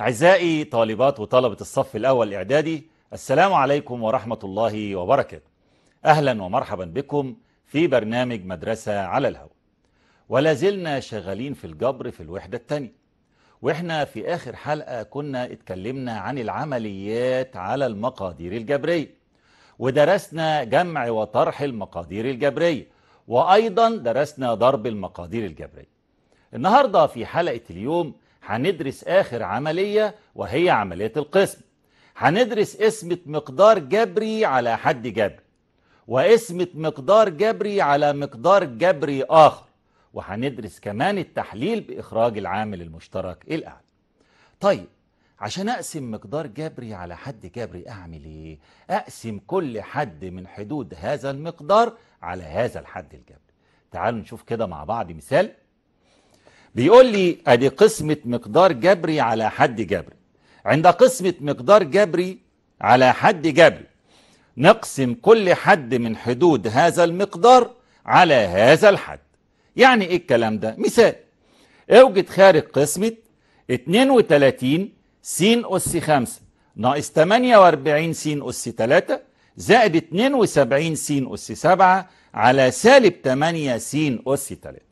أعزائي طالبات وطلبة الصف الأول الإعدادي السلام عليكم ورحمة الله وبركاته أهلا ومرحبا بكم في برنامج مدرسة على الهواء ولا زلنا شغالين في الجبر في الوحدة الثانية وإحنا في آخر حلقة كنا اتكلمنا عن العمليات على المقادير الجبرية ودرسنا جمع وطرح المقادير الجبرية وأيضا درسنا ضرب المقادير الجبرية النهاردة في حلقة اليوم هندرس آخر عملية وهي عملية القسم هندرس قسمة مقدار جبري على حد جبري وقسمة مقدار جبري على مقدار جبري آخر وهندرس كمان التحليل بإخراج العامل المشترك الأعلى طيب عشان أقسم مقدار جبري على حد جبري أعمل إيه؟ أقسم كل حد من حدود هذا المقدار على هذا الحد الجبري تعالوا نشوف كده مع بعض مثال بيقول لي ادي قسمة مقدار جبري على حد جبري عند قسمة مقدار جبري على حد جبري نقسم كل حد من حدود هذا المقدار على هذا الحد يعني ايه الكلام ده مثال اوجد خارج قسمة 32 س أس 5 ناقص 48 س أس 3 زائد 72 س أس 7 على سالب 8 س أس 3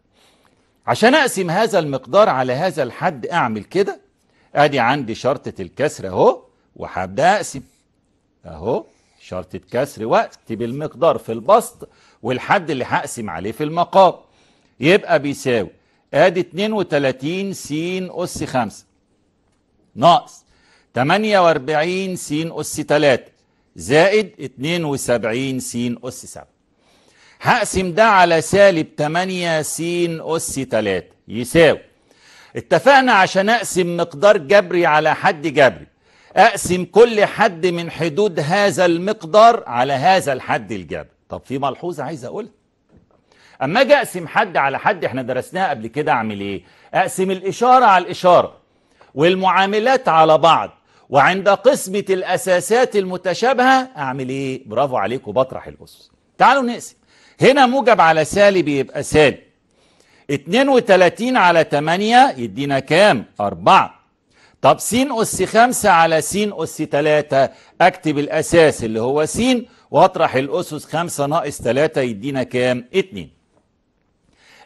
عشان اقسم هذا المقدار على هذا الحد اعمل كده ادي عندي شرطة الكسر اهو وهبدا اقسم اهو شرطة كسر وقت بالمقدار في البسط والحد اللي هقسم عليه في المقام يبقى بيساوي ادي 32 س اس 5 ناقص 48 س اس 3 زائد 72 س اس 7 هقسم ده على سالب 8 س أس 3 يساوي اتفقنا عشان أقسم مقدار جبري على حد جبري أقسم كل حد من حدود هذا المقدار على هذا الحد الجبري طب في ملحوظة عايز أقولها أما أجي أقسم حد على حد احنا درسناها قبل كده أعمل إيه أقسم الإشارة على الإشارة والمعاملات على بعض وعند قسمة الأساسات المتشابهة أعمل إيه برافو عليكم بطرح الأسس تعالوا نقسم هنا موجب على سالب يبقى سالب 32 على 8 يدينا كام 4 طب س أس 5 على س أس 3 أكتب الأساس اللي هو س وأطرح الأسس 5 ناقص 3 يدينا كام 2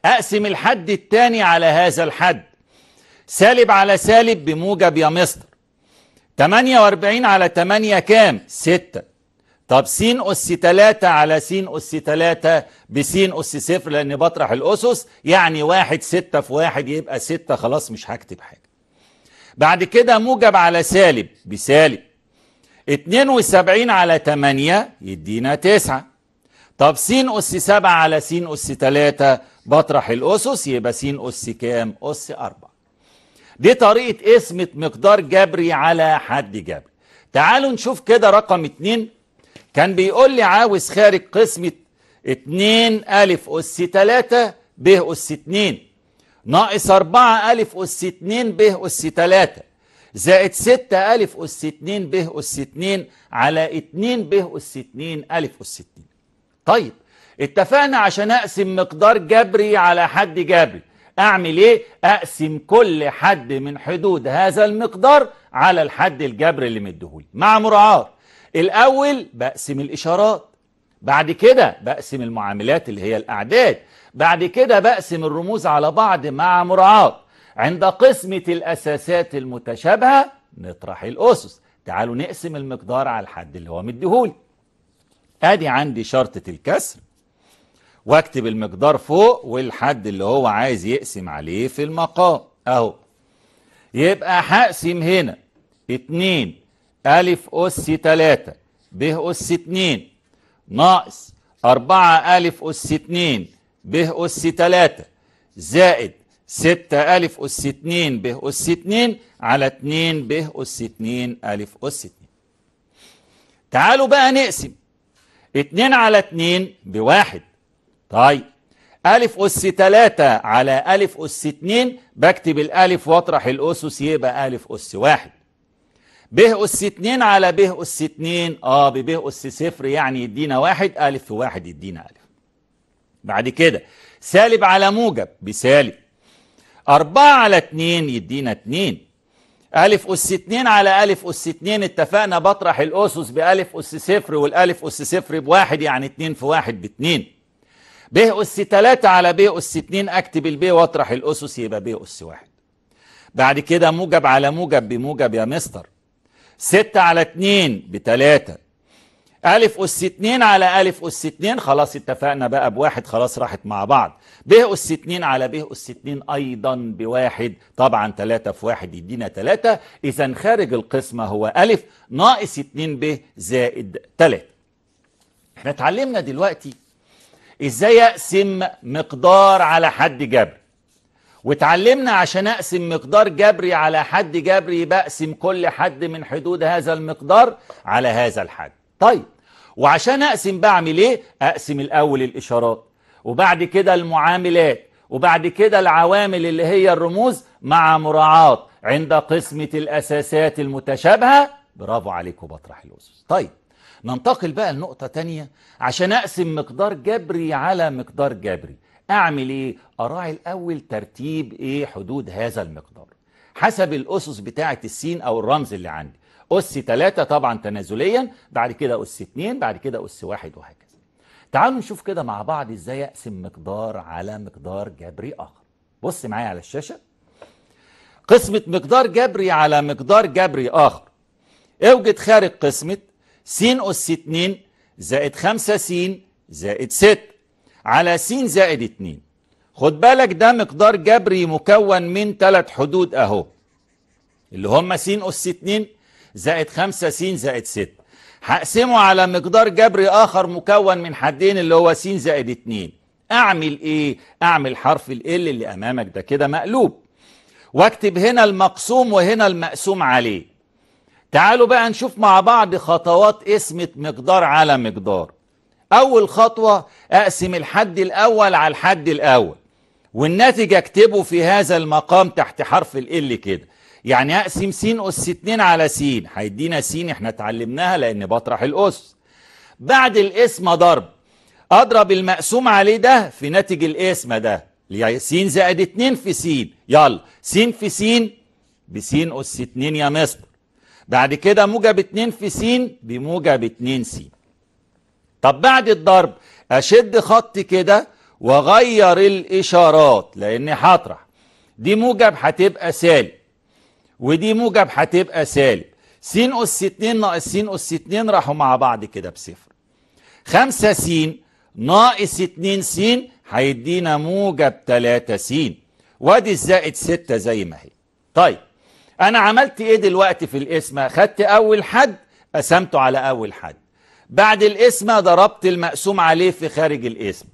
أقسم الحد الثاني على هذا الحد سالب على سالب بموجب يا مستر 48 على 8 كام 6 طب س أس 3 على س أس 3 بس أس 0 لأني بطرح الأسس يعني واحد ستة في واحد يبقى ستة خلاص مش هكتب حاجة بعد كده موجب على سالب بسالب 72 على 8 يدينا 9 طب س أس 7 على س أس 3 بطرح الأسس يبقى س أس كام؟ أس 4 دي طريقة قسمة مقدار جبري على حد جبري تعالوا نشوف كده رقم 2 كان بيقول لي عاوز خارج قسمة 2 ا أس 3 ب أس 2 ناقص 4 ا أس 2 ب أس 3 زائد 6 ا أس 2 ب أس 2 على 2 ب أس 2 ا أس 2 طيب اتفقنا عشان أقسم مقدار جبري على حد جبري أعمل إيه؟ أقسم كل حد من حدود هذا المقدار على الحد الجبري اللي مديهولي مع مراعاه الأول بقسم الإشارات بعد كده بقسم المعاملات اللي هي الأعداد بعد كده بقسم الرموز على بعض مع مراعاة عند قسمة الأساسات المتشابهة نطرح الأسس تعالوا نقسم المقدار على الحد اللي هو مديهولي ادي عندي شرطة الكسر واكتب المقدار فوق والحد اللي هو عايز يقسم عليه في المقام اهو يبقى هقسم هنا اتنين ألف أس تلاتة ب أس اتنين ناقص أربعة ألف أس اتنين ب أس تلاتة زائد ستة ألف أس اتنين ب أس اتنين على اتنين ب أس اتنين ألف أس اتنين تعالوا بقى نقسم اتنين على اتنين بواحد طيب ألف أس تلاتة على ألف أس اتنين بكتب الألف واطرح الأسس يبقى ألف أس واحد ب أس 2 على ب أس 2 آه ب ب أس صفر يعني يدينا واحد ألف في واحد يدينا ألف بعد كده سالب على موجب بسالب 4 على 2 يدينا 2 ألف أس 2 على ألف أس 2 اتفقنا بطرح الأسس بألف أس صفر والألف أس صفر بواحد يعني 2 في واحد 2 ب أس 3 على ب أس 2 أكتب ال ب وأطرح الأسس يبقى ب أس 1 بعد كده موجب على موجب بموجب يا مستر ستة على اتنين بتلاتة ألف أس اتنين على ألف أس اتنين خلاص اتفقنا بقى بواحد خلاص راحت مع بعض ب أس اتنين على ب أس اتنين أيضا بواحد طبعا تلاتة في واحد يدينا تلاتة إذا خارج القسمة هو ألف ناقص اتنين ب زائد تلاتة احنا اتعلمنا دلوقتي ازاي اقسم مقدار على حد جبر وتعلمنا عشان أقسم مقدار جبري على حد جبري بقسم كل حد من حدود هذا المقدار على هذا الحد طيب وعشان أقسم بعمل إيه؟ أقسم الأول الإشارات وبعد كده المعاملات وبعد كده العوامل اللي هي الرموز مع مراعاة عند قسمة الأساسات المتشابهة برافو عليكم بطرح الأسس طيب ننتقل بقى لنقطة تانية عشان أقسم مقدار جبري على مقدار جبري اعمل ايه اراعي الاول ترتيب ايه حدود هذا المقدار حسب الاسس بتاعه السين او الرمز اللي عندي اس 3 طبعا تنازليا بعد كده اس 2 بعد كده اس 1 وهكذا تعالوا نشوف كده مع بعض ازاي اقسم مقدار على مقدار جبري اخر بص معايا على الشاشه قسمة مقدار جبري على مقدار جبري آخر اوجد خارج قسمة س أس 2 زائد 5 س زائد 6 على س زائد 2 خد بالك ده مقدار جبري مكون من ثلاث حدود اهو اللي هم س أس 2 زائد 5 س زائد 6 هقسمه على مقدار جبري آخر مكون من حدين اللي هو س زائد 2 أعمل إيه؟ أعمل حرف ال اللي أمامك ده كده مقلوب واكتب هنا المقسوم وهنا المقسوم عليه تعالوا بقى نشوف مع بعض خطوات قسمة مقدار على مقدار أول خطوة أقسم الحد الأول على الحد الأول والناتج أكتبه في هذا المقام تحت حرف ال كده يعني أقسم س أس 2 على س هيدينا س احنا اتعلمناها لأن بطرح الأس بعد الاسم ضرب أضرب المقسوم عليه ده في ناتج الاسم ده يعني س زائد 2 في س يلا س في س بس أس 2 يا مصر بعد كده موجب 2 في س بموجب 2 س طب بعد الضرب اشد خطي كده واغير الاشارات لاني هطرح دي موجب هتبقى سالب ودي موجب هتبقى سالب س اس 2 ناقص س اس 2 راحوا مع بعض كده بصفر 5 س ناقص 2 س هيدينا موجب 3 س وادي الزائد 6 زي ما هي طيب انا عملت ايه دلوقتي في القسمه خدت اول حد قسمته على اول حد بعد الاسم ضربت المقسوم عليه في خارج الاسم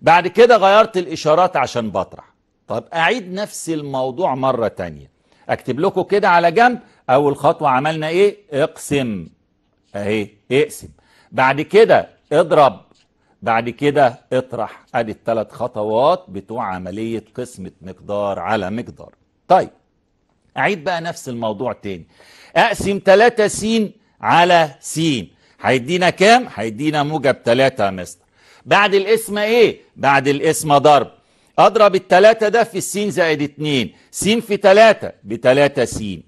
بعد كده غيرت الإشارات عشان بطرح طب أعيد نفس الموضوع مرة تانية أكتب لكم كده على جنب أول خطوة عملنا إيه اقسم أهي اقسم بعد كده اضرب بعد كده اطرح ادي الثلاث خطوات بتوع عملية قسمة مقدار على مقدار طيب اعيد بقى نفس الموضوع تاني اقسم 3 س على س هيدينا كام هيدينا موجب 3 يا مستر بعد الاسم ايه بعد الاسم ضرب اضرب الثلاثة ده في السين زائد اتنين سين في ثلاثة بتلاتة سين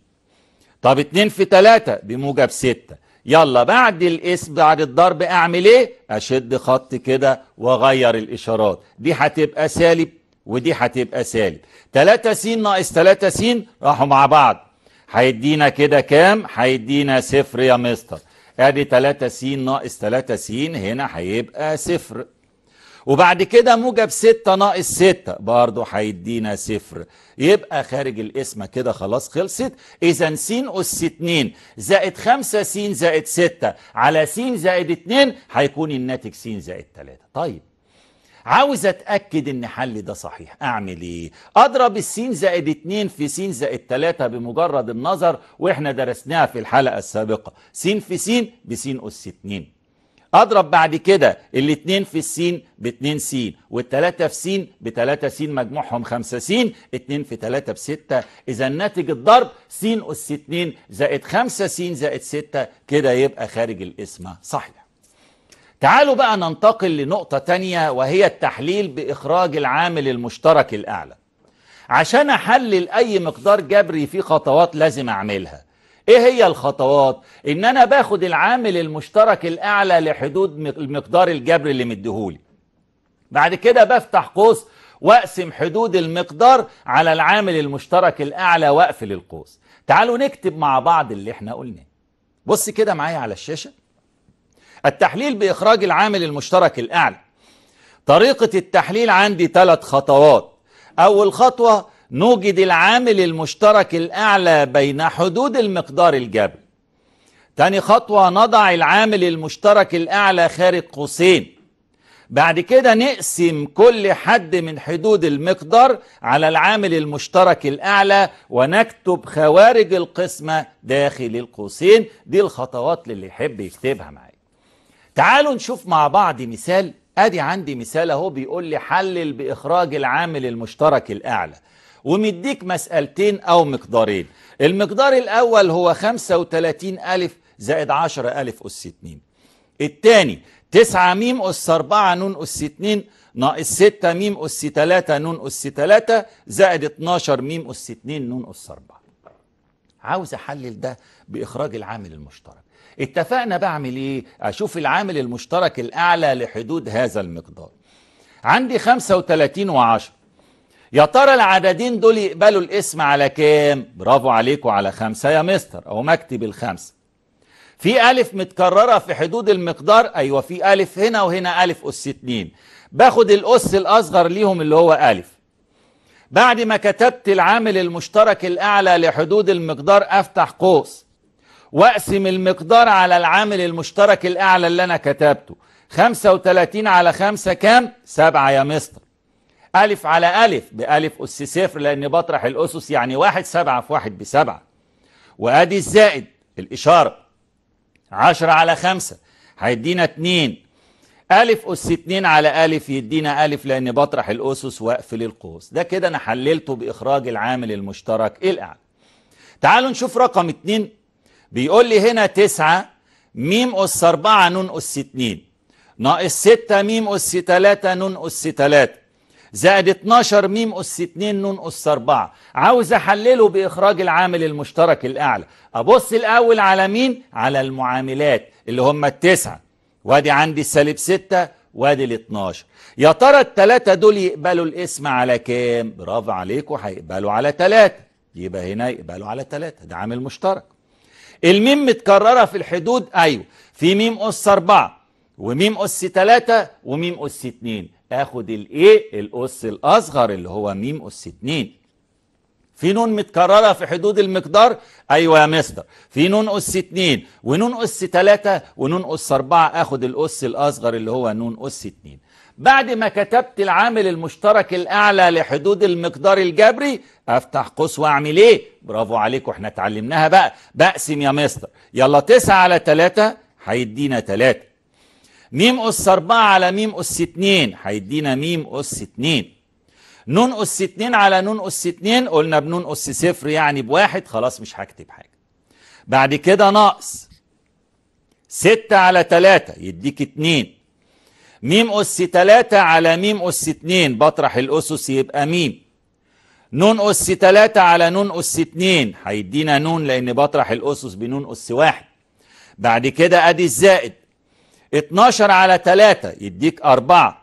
طب اتنين في ثلاثة بموجب ستة يلا بعد الاسم بعد الضرب اعمل ايه اشد خط كده واغير الاشارات دي هتبقى سالب ودي هتبقى سالب 3 س ناقص 3 س راحوا مع بعض هيدينا كده كام هيدينا صفر يا مستر ادي 3 س ناقص 3 س هنا هيبقى صفر وبعد كده موجب 6 ناقص 6 برضه هيدينا صفر يبقى خارج القسمه كده خلاص خلصت اذا س اس 2 زائد 5 س زائد 6 على س زائد 2 هيكون الناتج س زائد 3 طيب عاوز اتاكد ان حلي ده صحيح اعمل ايه اضرب السين زائد 2 في سين زائد 3 بمجرد النظر واحنا درسناها في الحلقه السابقه سين في سين بسين اس 2 اضرب بعد كده الاثنين في السين باتنين سين والتلاتة في سين بتلاتة سين مجموعهم خمسة سين اتنين في تلاتة بستة اذا ناتج الضرب سين اس اتنين زائد خمسة سين زائد ستة كده يبقى خارج القسمة صحيح تعالوا بقى ننتقل لنقطة تانية وهي التحليل بإخراج العامل المشترك الأعلى عشان أحلل أي مقدار جبري في خطوات لازم أعملها إيه هي الخطوات؟ إن أنا باخد العامل المشترك الأعلى لحدود المقدار الجبري اللي مديهولي بعد كده بفتح قوس واقسم حدود المقدار على العامل المشترك الأعلى واقفل القوس تعالوا نكتب مع بعض اللي احنا قلناه بص كده معايا على الشاشة التحليل بإخراج العامل المشترك الأعلى طريقة التحليل عندي ثلاث خطوات أول خطوة نوجد العامل المشترك الأعلى بين حدود المقدار الجبل تاني خطوة نضع العامل المشترك الأعلى خارج قوسين بعد كده نقسم كل حد من حدود المقدار على العامل المشترك الأعلى ونكتب خوارج القسمة داخل القوسين دي الخطوات للي يحب يكتبها معايا تعالوا نشوف مع بعض مثال ادي عندي مثال اهو بيقول لي حلل باخراج العامل المشترك الاعلى ومديك مسألتين او مقدارين المقدار الاول هو 35 الف زائد 10 الف اس 2 الثاني 9 م اس 4 ن اس 2 ناقص 6 م اس 3 ن اس 3 زائد 12 م اس 2 ن اس 4 عاوز احلل ده باخراج العامل المشترك اتفقنا بعمل ايه اشوف العامل المشترك الاعلى لحدود هذا المقدار عندي 35 و10 يا ترى العددين دول يقبلوا الاسم على كام برافو عليكم على خمسة يا مستر او مكتب الخمسة في ألف متكررة في حدود المقدار أيوة في ألف هنا وهنا ألف أس اتنين باخد الأس الأصغر ليهم اللي هو ألف بعد ما كتبت العامل المشترك الأعلى لحدود المقدار أفتح قوس واقسم المقدار على العامل المشترك الأعلى اللي أنا كتبته 35 على 5 كام؟ 7 يا مستر ألف على ألف بألف أس صفر لأني بطرح الأسس يعني واحد سبعة في واحد بسبعة وأدي الزائد الإشارة عشرة على خمسة هيدينا اتنين ألف أس اتنين على ألف يدينا ألف لأني بطرح الأسس وأقفل القوس ده كده أنا حللته بإخراج العامل المشترك الأعلى تعالوا نشوف رقم اتنين بيقول لي هنا تسعة ميم أس أربعة نون أس اتنين ناقص ستة ميم أس تلاتة نون أس تلاتة زائد 12 ميم أس 2 نون أس 4 عاوز أحلله بإخراج العامل المشترك الأعلى أبص الأول على مين؟ على المعاملات اللي هم التسعة وادي عندي السالب 6 وادي ال 12 يا ترى التلاتة دول يقبلوا الاسم على كام؟ برافو عليكم هيقبلوا على تلاتة يبقى هنا يقبلوا على تلاتة ده عامل مشترك الميم متكررة في الحدود أيوة في ميم أس 4 وميم أس 3 وميم أس 2 آخد الإيه الأس الأصغر اللي هو ميم أس 2 في نون متكررة في حدود المقدار أيوة يا مستر في نون أس 2 ونون أس 3 ونون أس 4 آخد الأس الأصغر اللي هو نون أس 2 بعد ما كتبت العامل المشترك الأعلى لحدود المقدار الجبري أفتح قوس وأعمل إيه؟ برافو عليكم إحنا اتعلمناها بقى بقسم يا مستر يلا 9 على 3 هيدينا 3 ميم أس 4 على ميم أس 2 هيدينا ميم أس 2 نون أس 2 على نون أس 2 قلنا بنون أس صفر يعني بواحد خلاص مش هكتب حاجة بعد كده ناقص 6 على 3 يديك 2 ميم أس 3 على ميم أس 2 بطرح الأسس يبقى ميم نون أس 3 على نون أس 2 هيدينا نون لأن بطرح الأسس بنون أس 1 بعد كده أدي الزائد 12 على 3 يديك 4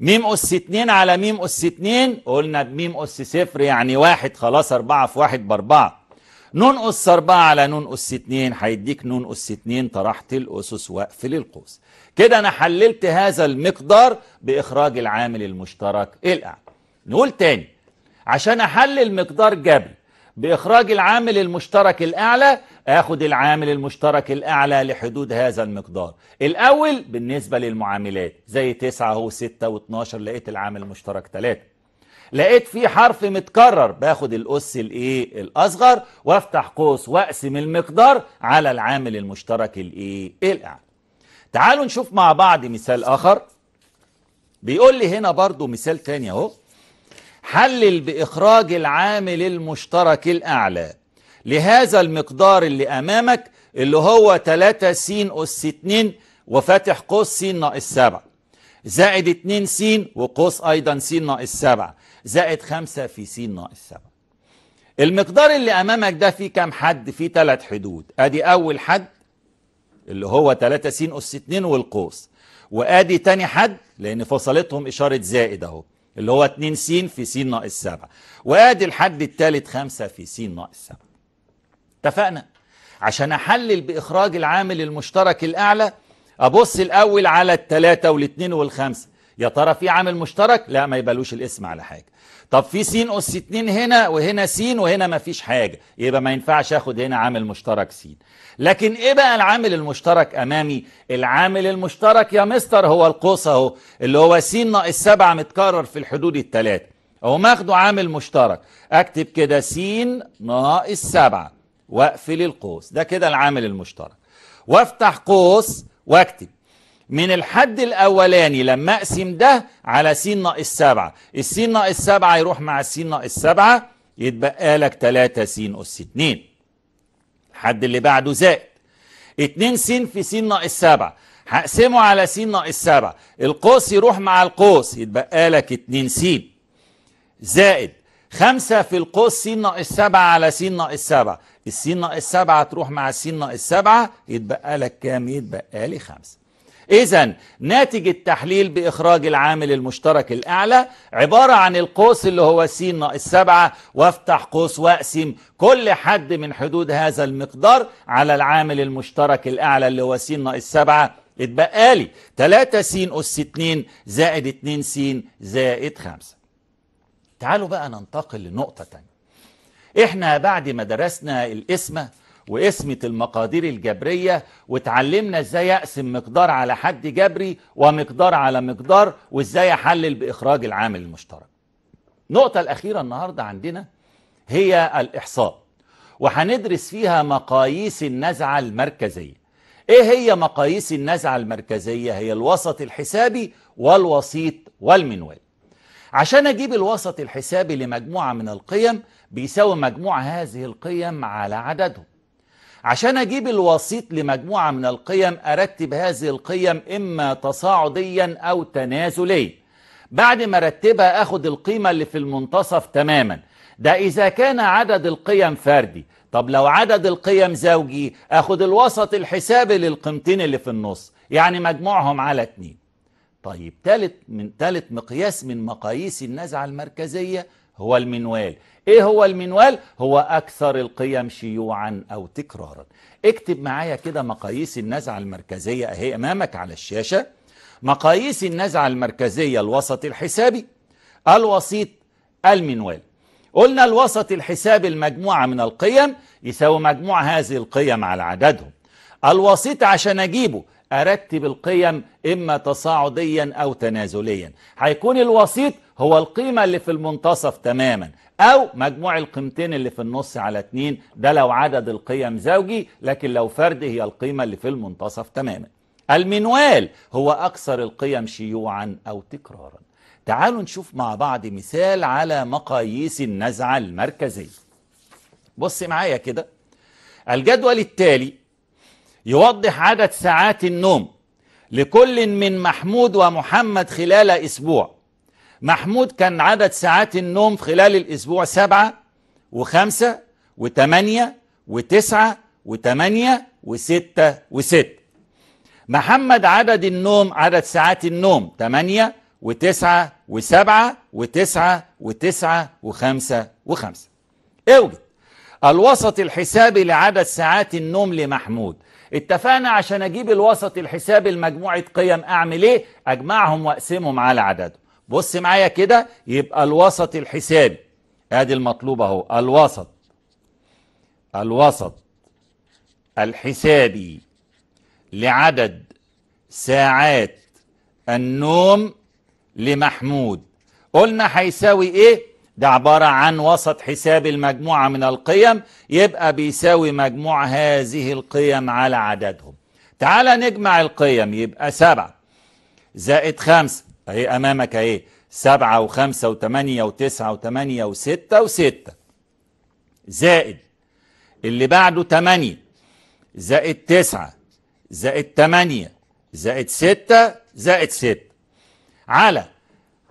ميم أس 2 على ميم أس 2 قلنا بميم أس 0 يعني 1 خلاص 4 في 1 ب 4 نون أس 4 على نون أس 2 هيديك نون أس 2 طرحت الأسس وأقفل القوس كده أنا حللت هذا المقدار بإخراج العامل المشترك الأعلى نقول تاني عشان أحلل مقدار جبل بإخراج العامل المشترك الأعلى آخد العامل المشترك الأعلى لحدود هذا المقدار الأول بالنسبة للمعاملات زي 9 هو 6 و12 لقيت العامل المشترك 3 لقيت في حرف متكرر باخد الأس الإيه الأصغر وأفتح قوس وأقسم المقدار على العامل المشترك الإيه الأعلى تعالوا نشوف مع بعض مثال آخر بيقول لي هنا برضو مثال تاني اهو حلل بإخراج العامل المشترك الأعلى لهذا المقدار اللي أمامك اللي هو 3 س أس 2 وفاتح قوس س ناقص 7 زائد 2 س وقوس أيضا س ناقص 7 زائد خمسة في س ناقص سبعة المقدار اللي امامك ده فيه كام حد فيه ثلاث حدود ادي اول حد اللي هو 3 س اس 2 والقوس وادي تاني حد لان فصلتهم اشاره زائد اهو اللي هو 2 س في س ناقص 7 وادي الحد الثالث 5 في س ناقص 7 اتفقنا عشان احلل باخراج العامل المشترك الاعلى ابص الاول على الثلاثه والاثنين والخمسه يا ترى في عامل مشترك لا ما يبقالوش الاسم على حاجه طب في س اس 2 هنا وهنا س وهنا ما فيش حاجه يبقى ما ينفعش اخد هنا عامل مشترك س لكن ايه بقى العامل المشترك امامي العامل المشترك يا مستر هو القوس اهو اللي هو س ناقص 7 متكرر في الحدود الثلاثه اهو ماخده عامل مشترك اكتب كده س ناقص 7 واقفل القوس ده كده العامل المشترك وافتح قوس واكتب من الحد الأولاني لما أقسم ده على س ناقص 7 الس ناقص 7 يروح مع الس ناقص 7 يتبقى لك 3 س أس 2 الحد اللي بعده زائد 2 س في س ناقص 7 هقسمه على س ناقص 7 القوس يروح مع القوس يتبقى لك 2 س زائد 5 في القوس س ناقص 7 على س ناقص 7 الس ناقص 7 تروح مع الس ناقص 7 يتبقى لك كام يتبقى لي 5 إذا ناتج التحليل بإخراج العامل المشترك الأعلى عبارة عن القوس اللي هو س ناقص 7 وافتح قوس وأقسم كل حد من حدود هذا المقدار على العامل المشترك الأعلى اللي هو س ناقص 7 اتبقى لي 3 س أس 2 زائد 2 س زائد 5 تعالوا بقى ننتقل لنقطة تانية احنا بعد ما درسنا القسمة وقسمة المقادير الجبرية وتعلمنا ازاي اقسم مقدار على حد جبري ومقدار على مقدار وازاي احلل باخراج العامل المشترك النقطة الاخيرة النهاردة عندنا هي الاحصاء وهندرس فيها مقاييس النزعة المركزية ايه هي مقاييس النزعة المركزية هي الوسط الحسابي والوسيط والمنوال عشان اجيب الوسط الحسابي لمجموعة من القيم بيساوي مجموع هذه القيم على عددهم عشان أجيب الوسيط لمجموعة من القيم أرتب هذه القيم إما تصاعديا أو تنازليا بعد ما أرتبها أخد القيمة اللي في المنتصف تماما ده إذا كان عدد القيم فردي طب لو عدد القيم زوجي أخد الوسط الحسابي للقيمتين اللي في النص يعني مجموعهم على اتنين طيب تالت, من تالت مقياس من مقاييس النزعة المركزية هو المنوال ايه هو المنوال هو اكثر القيم شيوعا او تكرارا اكتب معايا كده مقاييس النزعة المركزية اهي امامك على الشاشة مقاييس النزعة المركزية الوسط الحسابي الوسيط المنوال قلنا الوسط الحسابي المجموعة من القيم يساوي مجموع هذه القيم على عددهم الوسيط عشان اجيبه ارتب القيم اما تصاعديا او تنازليا هيكون الوسيط هو القيمة اللي في المنتصف تماما او مجموع القيمتين اللي في النص على اتنين ده لو عدد القيم زوجي لكن لو فرد هي القيمة اللي في المنتصف تماما المنوال هو اكثر القيم شيوعا او تكرارا تعالوا نشوف مع بعض مثال على مقاييس النزعة المركزية بص معايا كده الجدول التالي يوضح عدد ساعات النوم لكل من محمود ومحمد خلال أسبوع محمود كان عدد ساعات النوم خلال الأسبوع سبعة وخمسة وثمانية وتسعة وثمانية وستة وست محمد عدد النوم عدد ساعات النوم ثمانية وتسعة وسبعة وتسعة وتسعة وخمسة وخمسة اوجد الوسط الحسابي لعدد ساعات النوم لمحمود اتفقنا عشان اجيب الوسط الحسابي لمجموعه قيم اعمل ايه اجمعهم واقسمهم على عددهم بص معايا كده يبقى الوسط الحسابي ادي المطلوب اهو الوسط الوسط الحسابي لعدد ساعات النوم لمحمود قلنا هيساوي ايه ده عبارة عن وسط حساب المجموعة من القيم يبقى بيساوي مجموع هذه القيم على عددهم تعال نجمع القيم يبقى سبعة زائد خمسة اهي أمامك اهي سبعة وخمسة وتمانية وتسعة وتمانية وستة وستة زائد اللي بعده تمانية زائد تسعة زائد تمانية زائد ستة زائد ستة على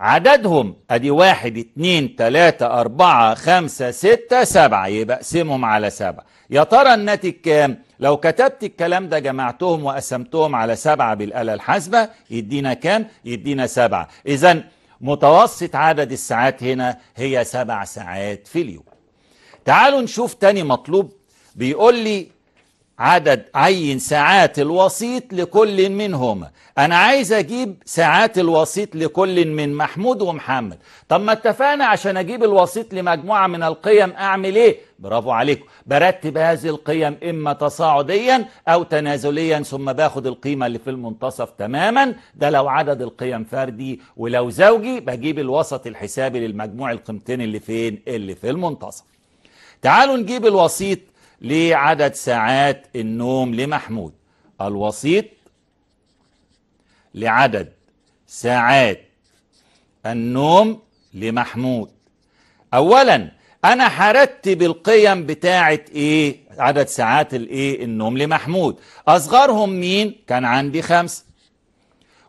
عددهم ادي واحد اتنين تلاتة اربعة خمسة ستة سبعة يبقى اقسمهم على سبعة يا ترى الناتج كام لو كتبت الكلام ده جمعتهم وقسمتهم على سبعة بالآلة الحاسبة يدينا كام يدينا سبعة اذا متوسط عدد الساعات هنا هي سبع ساعات في اليوم تعالوا نشوف تاني مطلوب بيقول لي عدد عين ساعات الوسيط لكل منهما انا عايز اجيب ساعات الوسيط لكل من محمود ومحمد طب ما اتفقنا عشان اجيب الوسيط لمجموعه من القيم اعمل ايه برافو عليكم برتب هذه القيم اما تصاعديا او تنازليا ثم باخد القيمه اللي في المنتصف تماما ده لو عدد القيم فردي ولو زوجي بجيب الوسط الحسابي للمجموع القيمتين اللي فين اللي في المنتصف تعالوا نجيب الوسيط ليه عدد ساعات النوم لمحمود الوسيط لعدد ساعات النوم لمحمود اولا انا هرتب القيم بتاعه ايه عدد ساعات الايه النوم لمحمود اصغرهم مين كان عندي خمسه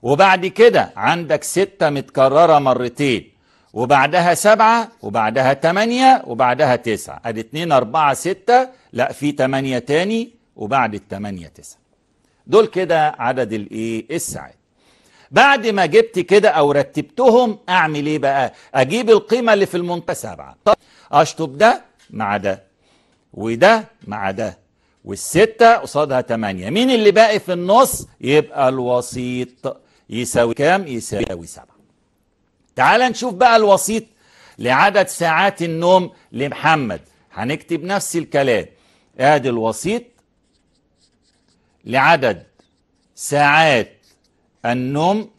وبعد كده عندك ستة متكررة مرتين وبعدها سبعة وبعدها تمانية وبعدها تسعة ادي اتنين اربعة ستة لا في تمانية تاني وبعد التمانية تسعة دول كده عدد الايه الساعات بعد ما جبت كده او رتبتهم اعمل ايه بقى اجيب القيمة اللي في المنطقة سبعة طب اشطب ده مع ده وده مع ده والستة قصادها تمانية مين اللي باقي في النص يبقى الوسيط يساوي كام يساوي سبعة تعال نشوف بقى الوسيط لعدد ساعات النوم لمحمد هنكتب نفس الكلام ادي الوسيط لعدد ساعات النوم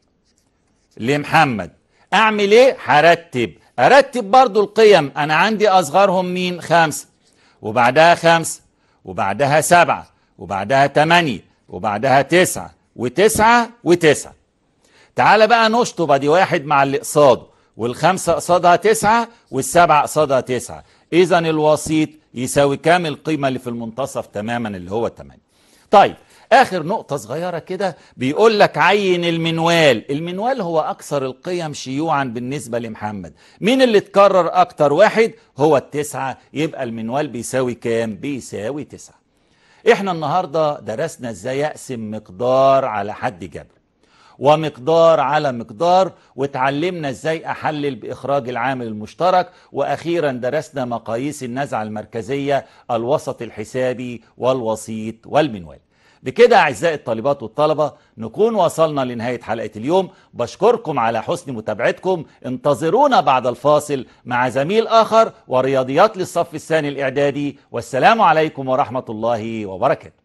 لمحمد اعمل ايه هرتب ارتب برضو القيم انا عندي اصغرهم مين خمسة وبعدها خمسة وبعدها سبعة وبعدها تمانية وبعدها تسعة وتسعة وتسعة تعال بقى نشطب ادي واحد مع اللي قصاده والخمسة قصادها تسعة والسبعة قصادها تسعة إذا الوسيط يساوي كام القيمة اللي في المنتصف تماما اللي هو 8 طيب آخر نقطة صغيرة كده بيقول لك عين المنوال المنوال هو أكثر القيم شيوعا بالنسبة لمحمد مين اللي تكرر أكتر واحد هو التسعة يبقى المنوال بيساوي كام بيساوي تسعة احنا النهاردة درسنا ازاي أقسم مقدار على حد جبر ومقدار على مقدار وتعلمنا ازاي احلل باخراج العامل المشترك واخيرا درسنا مقاييس النزعه المركزيه الوسط الحسابي والوسيط والمنوال بكده اعزائي الطالبات والطلبه نكون وصلنا لنهايه حلقه اليوم بشكركم على حسن متابعتكم انتظرونا بعد الفاصل مع زميل اخر ورياضيات للصف الثاني الاعدادي والسلام عليكم ورحمه الله وبركاته